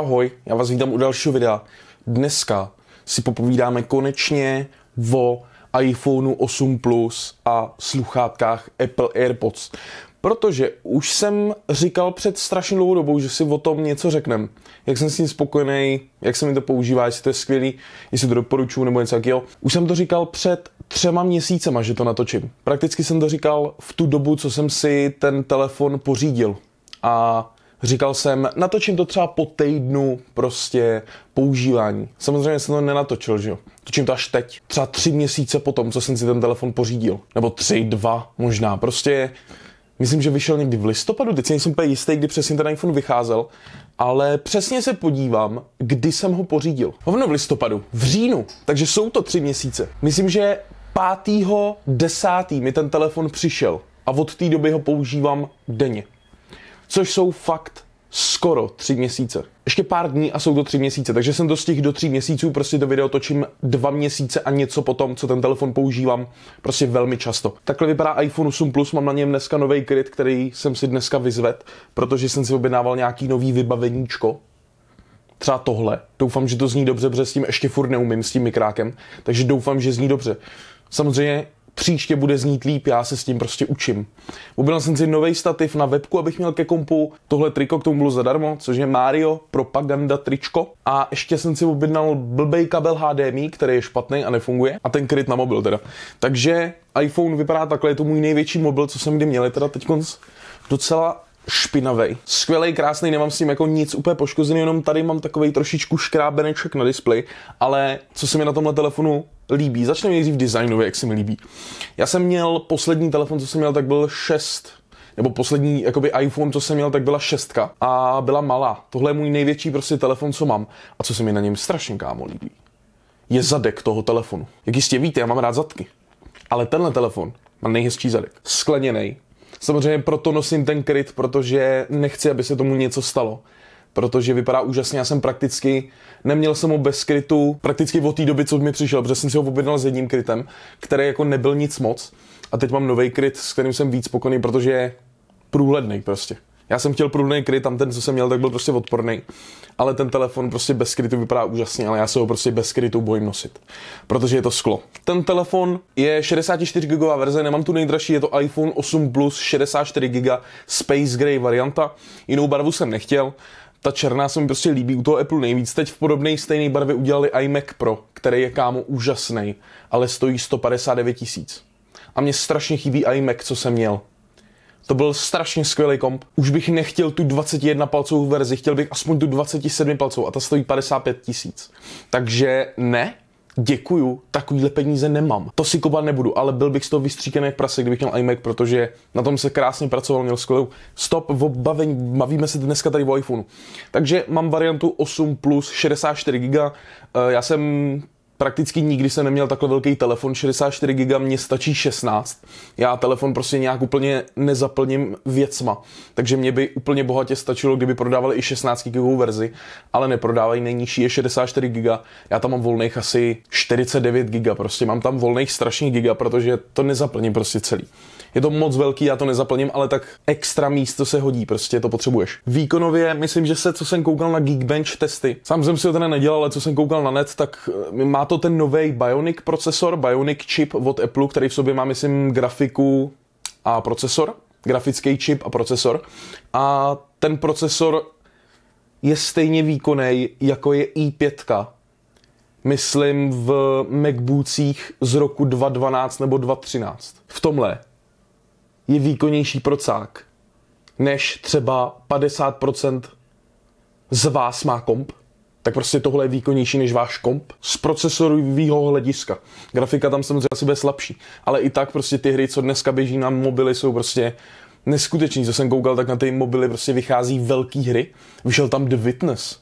hoj, já vás vítám u dalšího videa. Dneska si popovídáme konečně o iPhoneu 8 Plus a sluchátkách Apple AirPods. Protože už jsem říkal před strašně dlouhou dobou, že si o tom něco řeknem. Jak jsem s tím spokojený, jak se mi to používá, jestli to je skvělý, jestli to doporučuju nebo něco takového. Už jsem to říkal před třema měsícema, že to natočím. Prakticky jsem to říkal v tu dobu, co jsem si ten telefon pořídil. A Říkal jsem, natočím to třeba po týdnu prostě používání. Samozřejmě jsem to nenatočil, že jo. Točím to až teď. Třeba tři měsíce potom, co jsem si ten telefon pořídil. Nebo tři, dva možná. Prostě myslím, že vyšel někdy v listopadu, teď jsem úplně jistý, kdy přesně ten iPhone vycházel, ale přesně se podívám, kdy jsem ho pořídil. Hovno v listopadu, v říjnu, takže jsou to tři měsíce. Myslím, že 5. 10. mi ten telefon přišel a od té doby ho používám denně což jsou fakt skoro tři měsíce. Ještě pár dní a jsou to tři měsíce, takže jsem těch do tří měsíců, prostě to video točím dva měsíce a něco potom, co ten telefon používám, prostě velmi často. Takhle vypadá iPhone 8 Plus, mám na něm dneska nový kryt, který jsem si dneska vyzved, protože jsem si objednával nějaký nový vybaveníčko, třeba tohle. Doufám, že to zní dobře, protože s tím ještě furt neumím, s tím mikrákem, takže doufám, že zní dobře. Samozřejmě příště bude znít líp, já se s tím prostě učím. Objednal jsem si nový stativ na webku, abych měl ke kompu. Tohle triko k tomu bylo zadarmo, což je Mario Propaganda tričko. A ještě jsem si objednal blbej kabel HDMI, který je špatný a nefunguje. A ten kryt na mobil teda. Takže iPhone vypadá takhle, je to můj největší mobil, co jsem kdy měl, je teda teď docela špinavý. Skvělý, krásný, nemám s ním jako nic úplně poškozený, jenom tady mám takový trošičku škrábeneček na displeji, ale co se mi na tomhle telefonu líbí, začneme nejdřív designově, jak se mi líbí. Já jsem měl poslední telefon, co jsem měl, tak byl 6 nebo poslední jakoby iPhone, co jsem měl, tak byla šestka a byla malá. Tohle je můj největší prostě telefon, co mám. A co se mi na něm strašně kámo líbí, je zadek toho telefonu. Jak jistě víte, já mám rád zadky. Ale tenhle telefon má nejhezčí zadek. Skleněný, Samozřejmě proto nosím ten kryt, protože nechci, aby se tomu něco stalo protože vypadá úžasně, já jsem prakticky, neměl jsem ho bez krytu prakticky od té doby, co mi přišel, protože jsem si ho objednal s jedním krytem, který jako nebyl nic moc a teď mám nový kryt, s kterým jsem víc spokojený, protože je průhledný prostě. Já jsem chtěl průhledný kryt, tam ten, co jsem měl, tak byl prostě odporný. Ale ten telefon prostě bez krytu vypadá úžasně, ale já se ho prostě bez krytu bojím nosit. Protože je to sklo. Ten telefon je 64 GB verze, nemám tu nejdražší, je to iPhone 8 Plus 64 GB Space Gray varianta. Jinou barvu jsem nechtěl. Ta černá se mi prostě líbí u toho Apple nejvíc. Teď v podobné stejné barvě udělali iMac Pro, který je kámo úžasný, ale stojí 159 tisíc. A mě strašně chybí iMac, co jsem měl to byl strašně skvělý komp. Už bych nechtěl tu 21 palcovou verzi, chtěl bych aspoň tu 27 palcovou a ta stojí 55 tisíc. Takže ne, děkuju, takovýhle peníze nemám. To si kopat nebudu, ale byl bych z toho vystříkaný v prase, kdybych měl iMac, protože na tom se krásně pracoval, měl skvělou stop v obavení, bavíme se dneska tady o iPhoneu. Takže mám variantu 8 plus 64 GB, eh, já jsem prakticky nikdy jsem neměl takhle velký telefon, 64 GB, mě stačí 16. Já telefon prostě nějak úplně nezaplním věcma, takže mě by úplně bohatě stačilo, kdyby prodávali i 16 GB verzi, ale neprodávají, nejnižší je 64 GB, já tam mám volných asi 49 GB, prostě mám tam volných strašných giga, protože to nezaplním prostě celý je to moc velký, já to nezaplním, ale tak extra místo se hodí, prostě to potřebuješ. Výkonově, myslím, že se, co jsem koukal na Geekbench testy, sám jsem si ho teda nedělal, ale co jsem koukal na net, tak e, má to ten nový Bionic procesor, Bionic chip od Apple, který v sobě má, myslím, grafiku a procesor, grafický chip a procesor. A ten procesor je stejně výkonný, jako je i5. Myslím v MacBookích z roku 2012 nebo 2013. V tomhle je výkonnější procák, než třeba 50% z vás má komp, tak prostě tohle je výkonnější než váš komp z procesorového hlediska. Grafika tam samozřejmě asi bude slabší, ale i tak prostě ty hry, co dneska běží na mobily, jsou prostě neskutečný. Co jsem koukal, tak na ty mobily prostě vychází velké hry. Vyšel tam The Witness.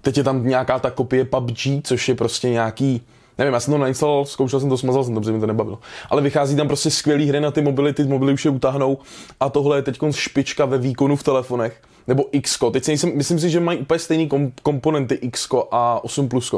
Teď je tam nějaká ta kopie PUBG, což je prostě nějaký Nevím, já jsem to nainstaloval, zkoušel jsem to, smazal jsem to, protože mi to nebavilo. Ale vychází tam prostě skvělý hry na ty mobily, ty mobily už je utáhnou a tohle je teď špička ve výkonu v telefonech. Nebo X, teď si nejsem, myslím si, že mají úplně stejný kom- komponenty X a 8 Plus.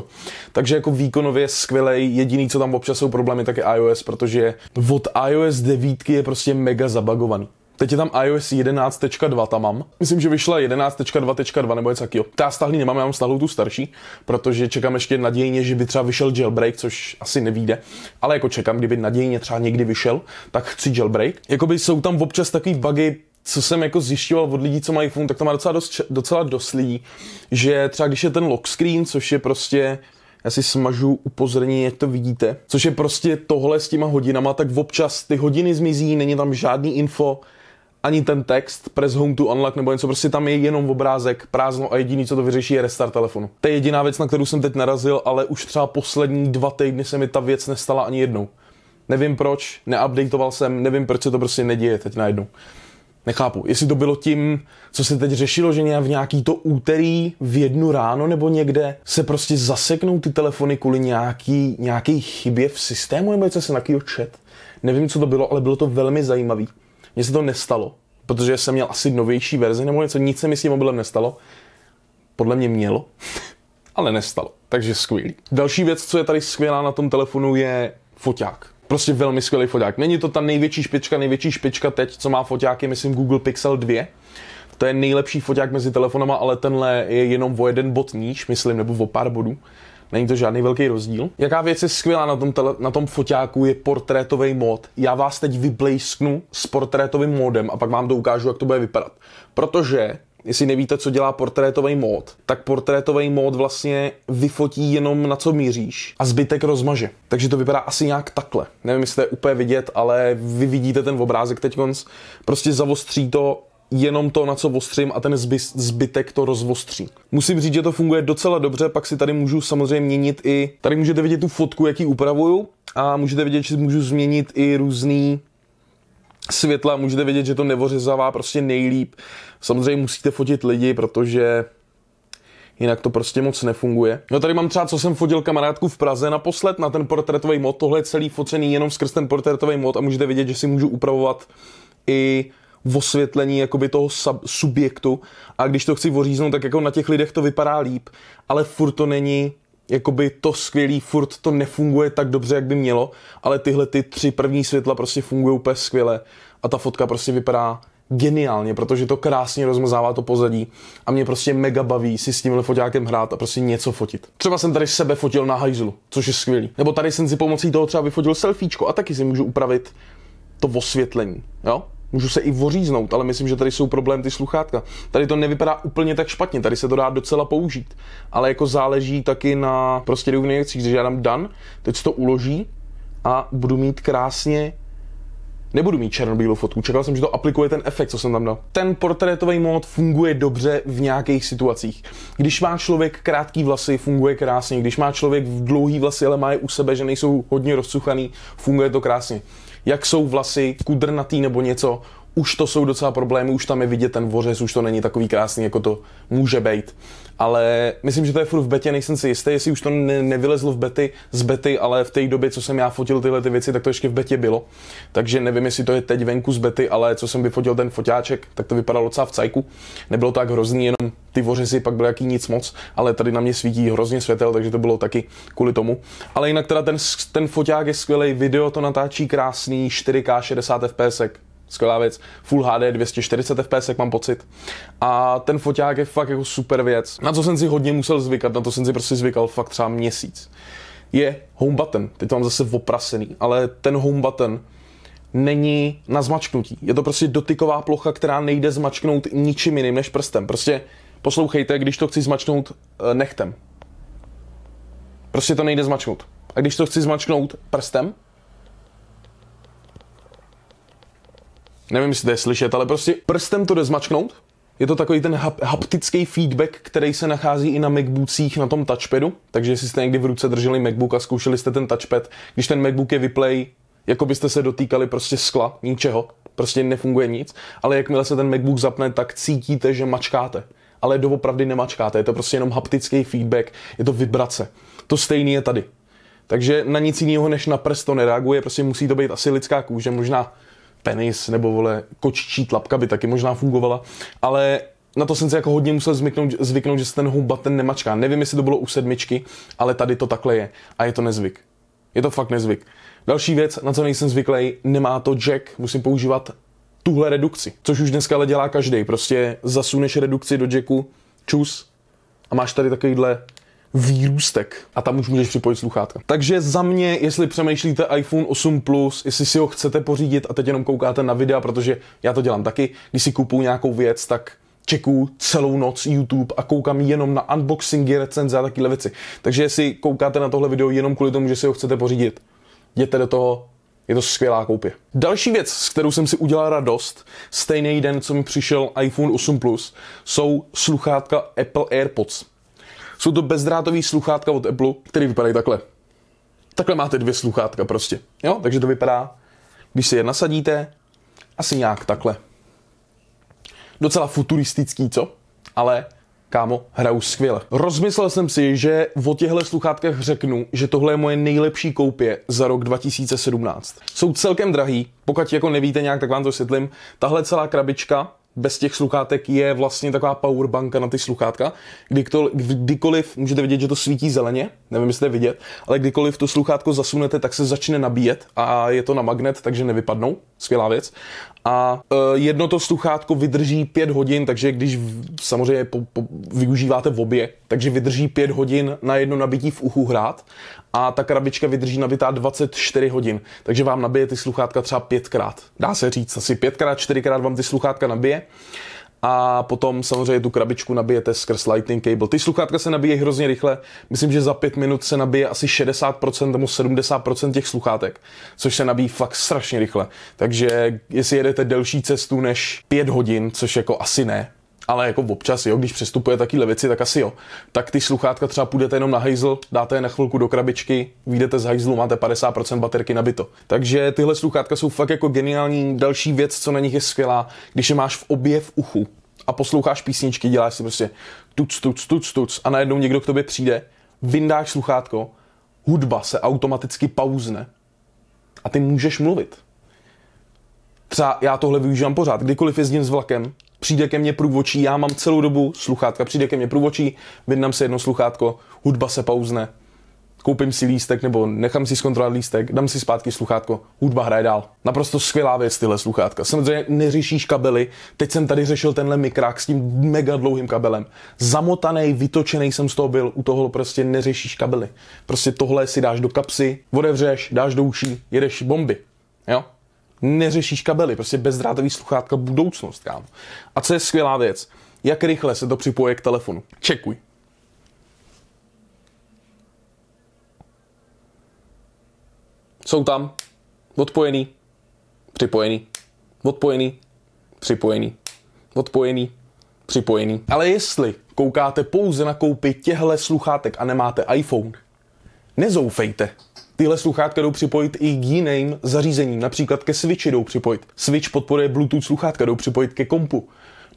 Takže jako výkonově skvělý. jediný, co tam občas jsou problémy, tak je iOS, protože od iOS 9 je prostě mega zabagovaný. Teď je tam iOS 11.2, tam mám. Myslím, že vyšla 11.2.2 nebo něco takového. Ta stahlý nemám, já mám stahlou tu starší, protože čekám ještě nadějně, že by třeba vyšel jailbreak, což asi nevíde. Ale jako čekám, kdyby nadějně třeba někdy vyšel, tak chci jailbreak. Jakoby jsou tam občas takový bugy, co jsem jako zjišťoval od lidí, co mají iPhone, tak to má docela dost, docela dost lidí, že třeba když je ten lock screen, což je prostě já si smažu upozornění, jak to vidíte, což je prostě tohle s těma hodinama, tak občas ty hodiny zmizí, není tam žádný info, ani ten text, press home to unlock nebo něco, prostě tam je jenom obrázek, prázdno a jediný, co to vyřeší, je restart telefonu. To je jediná věc, na kterou jsem teď narazil, ale už třeba poslední dva týdny se mi ta věc nestala ani jednou. Nevím proč, neupdateoval jsem, nevím proč se to prostě neděje teď najednou. Nechápu, jestli to bylo tím, co se teď řešilo, že v nějaký to úterý v jednu ráno nebo někde se prostě zaseknou ty telefony kvůli nějaký, nějaký chybě v systému nebo něco se na čet. Nevím, co to bylo, ale bylo to velmi zajímavý. Mně se to nestalo, protože jsem měl asi novější verzi nebo něco, nic se mi s tím mobilem nestalo. Podle mě mělo, ale nestalo, takže skvělý. Další věc, co je tady skvělá na tom telefonu, je foťák prostě velmi skvělý foťák. Není to ta největší špička, největší špička teď, co má foťáky, myslím Google Pixel 2. To je nejlepší foťák mezi telefonama, ale tenhle je jenom o jeden bod níž, myslím, nebo o pár bodů. Není to žádný velký rozdíl. Jaká věc je skvělá na tom, tele, na tom foťáku je portrétový mod. Já vás teď vyblejsknu s portrétovým modem a pak vám to ukážu, jak to bude vypadat. Protože Jestli nevíte, co dělá portrétový mód, tak portrétový mód vlastně vyfotí jenom na co míříš a zbytek rozmaže. Takže to vypadá asi nějak takhle. Nevím, jestli to je úplně vidět, ale vy vidíte ten obrázek teď konc. Prostě zavostří to jenom to, na co ostřím a ten zby, zbytek to rozvostří. Musím říct, že to funguje docela dobře, pak si tady můžu samozřejmě měnit i, tady můžete vidět tu fotku, jaký upravuju a můžete vidět, že můžu změnit i různý světla, můžete vidět, že to nevořezává prostě nejlíp. Samozřejmě musíte fotit lidi, protože jinak to prostě moc nefunguje. No tady mám třeba, co jsem fotil kamarádku v Praze naposled na ten portrétový mod, tohle je celý focený jenom skrz ten portrétový mod a můžete vidět, že si můžu upravovat i osvětlení jakoby toho subjektu a když to chci oříznout, tak jako na těch lidech to vypadá líp, ale furt to není jakoby to skvělý, furt to nefunguje tak dobře, jak by mělo, ale tyhle ty tři první světla prostě fungují úplně skvěle a ta fotka prostě vypadá geniálně, protože to krásně rozmazává to pozadí a mě prostě mega baví si s tímhle foťákem hrát a prostě něco fotit. Třeba jsem tady sebe fotil na hajzlu, což je skvělý. Nebo tady jsem si pomocí toho třeba vyfotil selfiečko a taky si můžu upravit to osvětlení, jo? můžu se i voříznout, ale myslím, že tady jsou problém ty sluchátka. Tady to nevypadá úplně tak špatně, tady se to dá docela použít, ale jako záleží taky na prostě důvných věcích, že já dám dan, teď se to uloží a budu mít krásně Nebudu mít černobílou fotku, čekal jsem, že to aplikuje ten efekt, co jsem tam dal. Ten portrétový mod funguje dobře v nějakých situacích. Když má člověk krátký vlasy, funguje krásně. Když má člověk dlouhý vlasy, ale má je u sebe, že nejsou hodně rozcuchaný, funguje to krásně jak jsou vlasy kudrnatý nebo něco, už to jsou docela problémy, už tam je vidět ten vořez, už to není takový krásný, jako to může být. Ale myslím, že to je furt v betě, nejsem si jistý, jestli už to ne- nevylezlo v bety, z bety, ale v té době, co jsem já fotil tyhle ty věci, tak to ještě v betě bylo. Takže nevím, jestli to je teď venku z bety, ale co jsem vyfotil ten foťáček, tak to vypadalo docela v cajku. Nebylo to tak hrozný, jenom ty vořezy pak byly jaký nic moc, ale tady na mě svítí hrozně světel, takže to bylo taky kvůli tomu. Ale jinak teda ten, ten foťák je skvělý, video to natáčí krásný, 4K 60 fps, skvělá věc. Full HD 240 fps, jak mám pocit. A ten foťák je fakt jako super věc. Na co jsem si hodně musel zvykat, na to jsem si prostě zvykal fakt třeba měsíc. Je home button, teď to mám zase oprasený, ale ten home button není na zmačknutí. Je to prostě dotyková plocha, která nejde zmačknout ničím jiným než prstem. Prostě poslouchejte, když to chci zmačknout eh, nechtem. Prostě to nejde zmačknout. A když to chci zmačknout prstem, nevím, jestli to je slyšet, ale prostě prstem to dezmačknout. zmačknout, je to takový ten haptický feedback, který se nachází i na MacBookcích na tom touchpadu, takže jestli jste někdy v ruce drželi MacBook a zkoušeli jste ten touchpad, když ten MacBook je vyplay, jako byste se dotýkali prostě skla, ničeho, prostě nefunguje nic, ale jakmile se ten MacBook zapne, tak cítíte, že mačkáte. Ale doopravdy nemačkáte, je to prostě jenom haptický feedback, je to vibrace. To stejný je tady. Takže na nic jiného než na prst to nereaguje, prostě musí to být asi lidská kůže, možná penis nebo vole kočičí tlapka by taky možná fungovala, ale na to jsem si jako hodně musel zvyknout, zvyknout že se ten huba ten nemačká. Nevím, jestli to bylo u sedmičky, ale tady to takhle je. A je to nezvyk. Je to fakt nezvyk. Další věc, na co nejsem zvyklý, nemá to jack, musím používat tuhle redukci, což už dneska ale dělá každý. Prostě zasuneš redukci do jacku, čus, a máš tady takovýhle výrůstek. A tam už můžeš připojit sluchátka. Takže za mě, jestli přemýšlíte iPhone 8 Plus, jestli si ho chcete pořídit a teď jenom koukáte na videa, protože já to dělám taky, když si kupuju nějakou věc, tak čeku celou noc YouTube a koukám jenom na unboxingy, recenze a takové věci. Takže jestli koukáte na tohle video jenom kvůli tomu, že si ho chcete pořídit, jděte do toho, je to skvělá koupě. Další věc, s kterou jsem si udělal radost, stejný den, co mi přišel iPhone 8 Plus, jsou sluchátka Apple AirPods. Jsou to bezdrátový sluchátka od Apple, který vypadají takhle. Takhle máte dvě sluchátka prostě. Jo? Takže to vypadá, když si je nasadíte, asi nějak takhle. Docela futuristický, co? Ale kámo, hraju skvěle. Rozmyslel jsem si, že o těchto sluchátkách řeknu, že tohle je moje nejlepší koupě za rok 2017. Jsou celkem drahý, pokud jako nevíte nějak, tak vám to světlím. Tahle celá krabička bez těch sluchátek je vlastně taková powerbanka na ty sluchátka, kdy to, kdykoliv můžete vidět, že to svítí zeleně, nevím, jestli to vidět, ale kdykoliv to sluchátko zasunete, tak se začne nabíjet a je to na magnet, takže nevypadnou, skvělá věc. A e, jedno to sluchátko vydrží pět hodin, takže když samozřejmě po, po, využíváte v obě, takže vydrží pět hodin na jedno nabití v uchu hrát a ta krabička vydrží nabitá 24 hodin, takže vám nabije ty sluchátka třeba pětkrát. Dá se říct, asi pětkrát, čtyřikrát vám ty sluchátka nabije a potom samozřejmě tu krabičku nabijete skrz lightning cable. Ty sluchátka se nabíjejí hrozně rychle, myslím, že za pět minut se nabije asi 60% nebo 70% těch sluchátek, což se nabíjí fakt strašně rychle. Takže jestli jedete delší cestu než 5 hodin, což jako asi ne, ale jako občas, jo, když přestupuje taky věci, tak asi jo. Tak ty sluchátka třeba půjdete jenom na hajzl, dáte je na chvilku do krabičky, vyjdete z hajzlu, máte 50% baterky nabito. Takže tyhle sluchátka jsou fakt jako geniální další věc, co na nich je skvělá, když je máš v obě v uchu a posloucháš písničky, děláš si prostě tuc, tuc, tuc, tuc a najednou někdo k tobě přijde, vyndáš sluchátko, hudba se automaticky pauzne a ty můžeš mluvit. Třeba já tohle využívám pořád, kdykoliv jezdím s vlakem, přijde ke mně průvočí, já mám celou dobu sluchátka, přijde ke mně průvočí, vydám si jedno sluchátko, hudba se pauzne, koupím si lístek nebo nechám si zkontrolovat lístek, dám si zpátky sluchátko, hudba hraje dál. Naprosto skvělá věc tyhle sluchátka. Samozřejmě neřešíš kabely, teď jsem tady řešil tenhle mikrák s tím mega dlouhým kabelem. Zamotaný, vytočený jsem z toho byl, u toho prostě neřešíš kabely. Prostě tohle si dáš do kapsy, odevřeš, dáš do uší, jedeš bomby. Jo? neřešíš kabely, prostě bezdrátový sluchátka budoucnost, kámo. A co je skvělá věc, jak rychle se to připoje k telefonu. Čekuj. Jsou tam. Odpojený. Připojený. Odpojený. Připojený. Odpojený. Připojený. Ale jestli koukáte pouze na koupi těhle sluchátek a nemáte iPhone, nezoufejte. Tyhle sluchátka jdou připojit i k jiným zařízením, například ke Switchi jdou připojit. Switch podporuje Bluetooth sluchátka, jdou připojit ke kompu,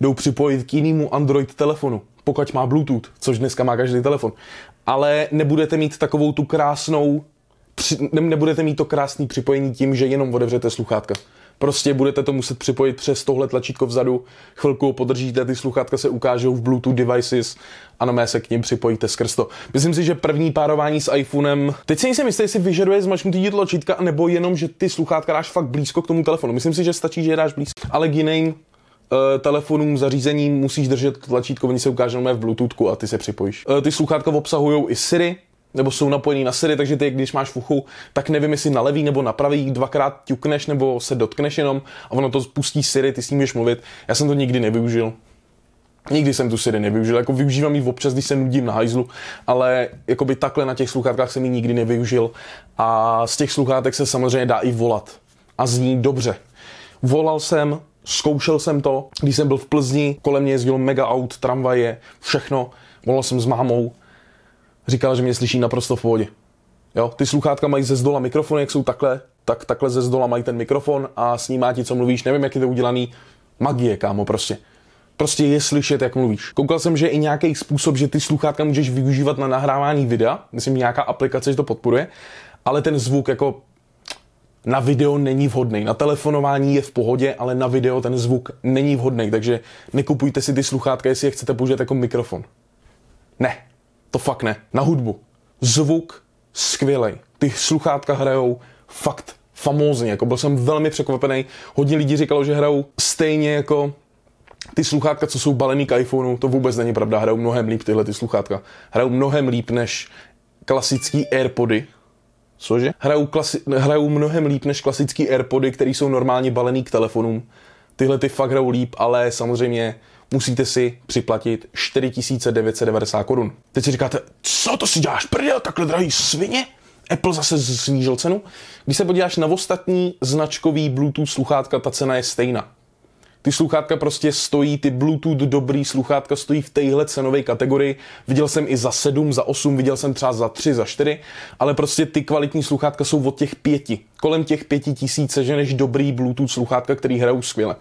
jdou připojit k jinému Android telefonu, pokud má Bluetooth, což dneska má každý telefon. Ale nebudete mít takovou tu krásnou, nebudete mít to krásné připojení tím, že jenom otevřete sluchátka. Prostě budete to muset připojit přes tohle tlačítko vzadu, chvilku podržíte, ty sluchátka se ukážou v Bluetooth devices a na se k ním připojíte skrz to. Myslím si, že první párování s iPhonem, teď si nejsem jistý, jestli vyžaduje zmačknutí tlačítka, nebo jenom, že ty sluchátka dáš fakt blízko k tomu telefonu. Myslím si, že stačí, že je dáš blízko, ale k jiným eh, telefonům, zařízením musíš držet tlačítko, oni se ukážou v Bluetoothku a ty se připojíš. Eh, ty sluchátka obsahují i Siri, nebo jsou napojený na Siri, takže ty, když máš v uchu, tak nevím, jestli na levý nebo na pravý, dvakrát ťukneš nebo se dotkneš jenom a ono to spustí Siri, ty s ním můžeš mluvit. Já jsem to nikdy nevyužil. Nikdy jsem tu Siri nevyužil, jako využívám ji občas, když se nudím na hajzlu, ale jako by takhle na těch sluchátkách jsem ji nikdy nevyužil a z těch sluchátek se samozřejmě dá i volat a zní dobře. Volal jsem, zkoušel jsem to, když jsem byl v Plzni, kolem mě jezdilo mega aut, tramvaje, všechno, volal jsem s mámou, Říkal, že mě slyší naprosto v pohodě. Jo, ty sluchátka mají ze zdola mikrofon, jak jsou takhle, tak takhle ze zdola mají ten mikrofon a snímá ti, co mluvíš. Nevím, jak je to udělaný. Magie, kámo, prostě. Prostě je slyšet, jak mluvíš. Koukal jsem, že i nějaký způsob, že ty sluchátka můžeš využívat na nahrávání videa. Myslím, nějaká aplikace, že to podporuje. Ale ten zvuk jako na video není vhodný. Na telefonování je v pohodě, ale na video ten zvuk není vhodný. Takže nekupujte si ty sluchátka, jestli je chcete použít jako mikrofon. Ne, to fakt ne. Na hudbu. Zvuk skvělej. Ty sluchátka hrajou fakt famózně. Jako byl jsem velmi překvapený. Hodně lidí říkalo, že hrajou stejně jako ty sluchátka, co jsou balený k iPhoneu, to vůbec není pravda. Hrajou mnohem líp tyhle ty sluchátka. Hrajou mnohem líp než klasický AirPody. Cože? Hrajou, klasi- hrajou mnohem líp než klasický AirPody, které jsou normálně balený k telefonům. Tyhle ty fakt hrajou líp, ale samozřejmě musíte si připlatit 4990 korun. Teď si říkáte, co to si děláš, prdel, takhle drahý svině? Apple zase snížil cenu. Když se podíváš na ostatní značkový Bluetooth sluchátka, ta cena je stejná. Ty sluchátka prostě stojí, ty Bluetooth dobrý sluchátka stojí v téhle cenové kategorii. Viděl jsem i za 7, za 8, viděl jsem třeba za 3, za 4, ale prostě ty kvalitní sluchátka jsou od těch pěti. Kolem těch pěti tisíce, že než dobrý Bluetooth sluchátka, který hrajou skvěle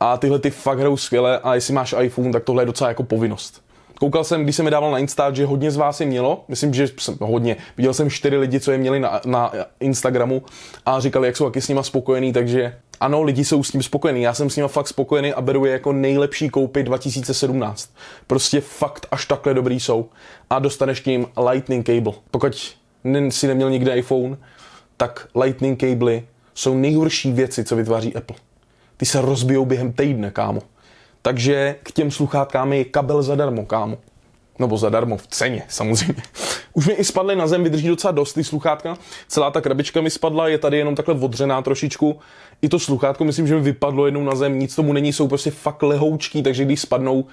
a tyhle ty fakt hrajou skvěle a jestli máš iPhone, tak tohle je docela jako povinnost. Koukal jsem, když jsem mi dával na Insta, že hodně z vás je mělo, myslím, že jsem, hodně, viděl jsem čtyři lidi, co je měli na, na Instagramu a říkali, jak jsou taky s nima spokojený, takže ano, lidi jsou s tím spokojení. Já jsem s nima fakt spokojený a beru je jako nejlepší koupy 2017. Prostě fakt až takhle dobrý jsou. A dostaneš k ním Lightning Cable. Pokud si neměl nikdy iPhone, tak Lightning Cable jsou nejhorší věci, co vytváří Apple ty se rozbijou během týdne, kámo. Takže k těm sluchátkám je kabel zadarmo, kámo. Nebo zadarmo, v ceně, samozřejmě. Už mi i spadly na zem, vydrží docela dost ty sluchátka. Celá ta krabička mi spadla, je tady jenom takhle odřená trošičku. I to sluchátko, myslím, že mi vypadlo jednou na zem, nic tomu není, jsou prostě fakt lehoučký, takže když spadnou,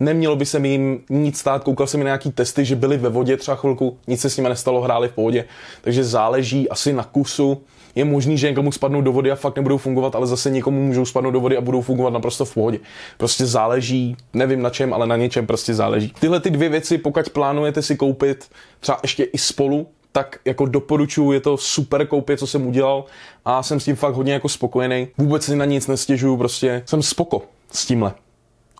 nemělo by se mi jim nic stát. Koukal jsem na nějaký testy, že byli ve vodě třeba chvilku, nic se s nimi nestalo, hráli v pohodě. Takže záleží asi na kusu je možný, že někomu spadnou do vody a fakt nebudou fungovat, ale zase někomu můžou spadnout do vody a budou fungovat naprosto v pohodě. Prostě záleží, nevím na čem, ale na něčem prostě záleží. Tyhle ty dvě věci, pokud plánujete si koupit třeba ještě i spolu, tak jako doporučuju, je to super koupě, co jsem udělal a jsem s tím fakt hodně jako spokojený. Vůbec si na nic nestěžuju, prostě jsem spoko s tímhle.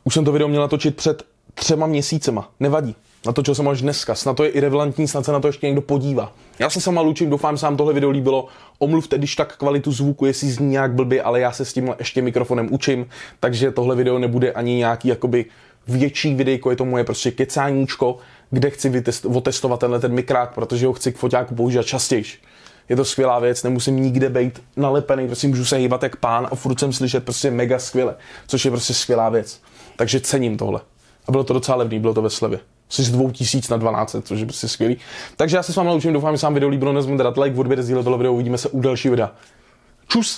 Už jsem to video měl natočit před třema měsícema, nevadí. Na to, co jsem až dneska, snad to je irrelevantní, snad se na to ještě někdo podívá. Já se sama loučím, doufám, sám tohle video líbilo. Omluvte když tak kvalitu zvuku, jestli zní nějak blbě, ale já se s tím ještě mikrofonem učím, takže tohle video nebude ani nějaký jakoby větší videjko, je to moje prostě kecáníčko, kde chci vytest, otestovat tenhle ten mikrák, protože ho chci k foťáku používat častěji. Je to skvělá věc, nemusím nikde být nalepený, prostě můžu se hýbat jak pán a furt jsem slyšet prostě mega skvěle, což je prostě skvělá věc. Takže cením tohle. A bylo to docela levný, bylo to ve slevě asi z 2000 na 12, což je prostě skvělý. Takže já se s vámi loučím, doufám, že se vám video líbilo, nezměňte dát like, odběr, sdílet tohle video, uvidíme se u dalšího videa. Čus!